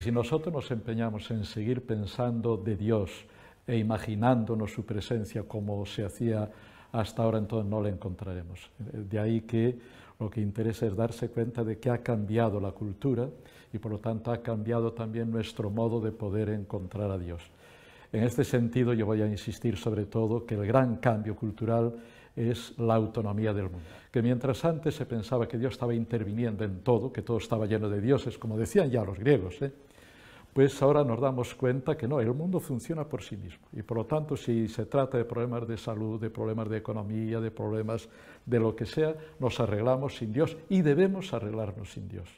Si nosotros nos empeñamos en seguir pensando de Dios e imaginándonos su presencia como se hacía hasta ahora, entonces no la encontraremos. De ahí que lo que interesa es darse cuenta de que ha cambiado la cultura y por lo tanto ha cambiado también nuestro modo de poder encontrar a Dios. En este sentido yo voy a insistir sobre todo que el gran cambio cultural es la autonomía del mundo. Que mientras antes se pensaba que Dios estaba interviniendo en todo, que todo estaba lleno de dioses, como decían ya los griegos, ¿eh? pues ahora nos damos cuenta que no, el mundo funciona por sí mismo. Y por lo tanto, si se trata de problemas de salud, de problemas de economía, de problemas de lo que sea, nos arreglamos sin Dios y debemos arreglarnos sin Dios.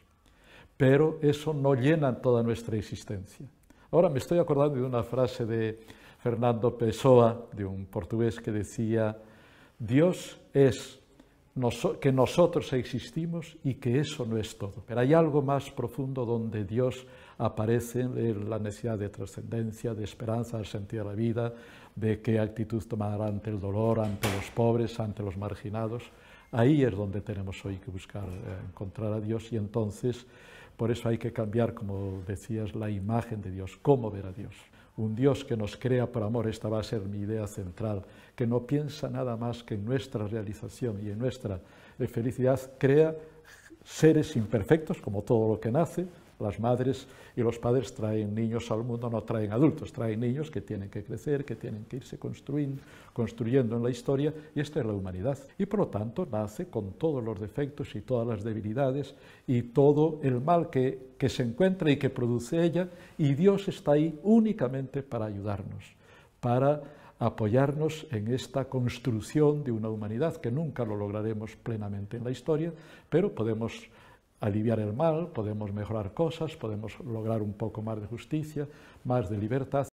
Pero eso no llena toda nuestra existencia. Ahora me estoy acordando de una frase de Fernando Pessoa, de un portugués que decía, Dios es que nosotros existimos y que eso no es todo. Pero hay algo más profundo donde Dios aparece la necesidad de trascendencia, de esperanza, de sentir la vida, de qué actitud tomar ante el dolor, ante los pobres, ante los marginados. Ahí es donde tenemos hoy que buscar, eh, encontrar a Dios y entonces por eso hay que cambiar, como decías, la imagen de Dios, cómo ver a Dios. Un Dios que nos crea por amor, esta va a ser mi idea central, que no piensa nada más que en nuestra realización y en nuestra felicidad, crea seres imperfectos, como todo lo que nace, las madres y los padres traen niños al mundo, no traen adultos, traen niños que tienen que crecer, que tienen que irse construyendo, en la historia, y esta es la humanidad. Y por lo tanto nace con todos los defectos y todas las debilidades y todo el mal que se encuentra y que produce ella, y Dios está ahí únicamente para ayudarnos, para apoyarnos en esta construcción de una humanidad que nunca lo lograremos plenamente en la historia, pero podemos aliviar el mal, podemos mejorar cosas, podemos lograr un poco más de justicia, más de libertad.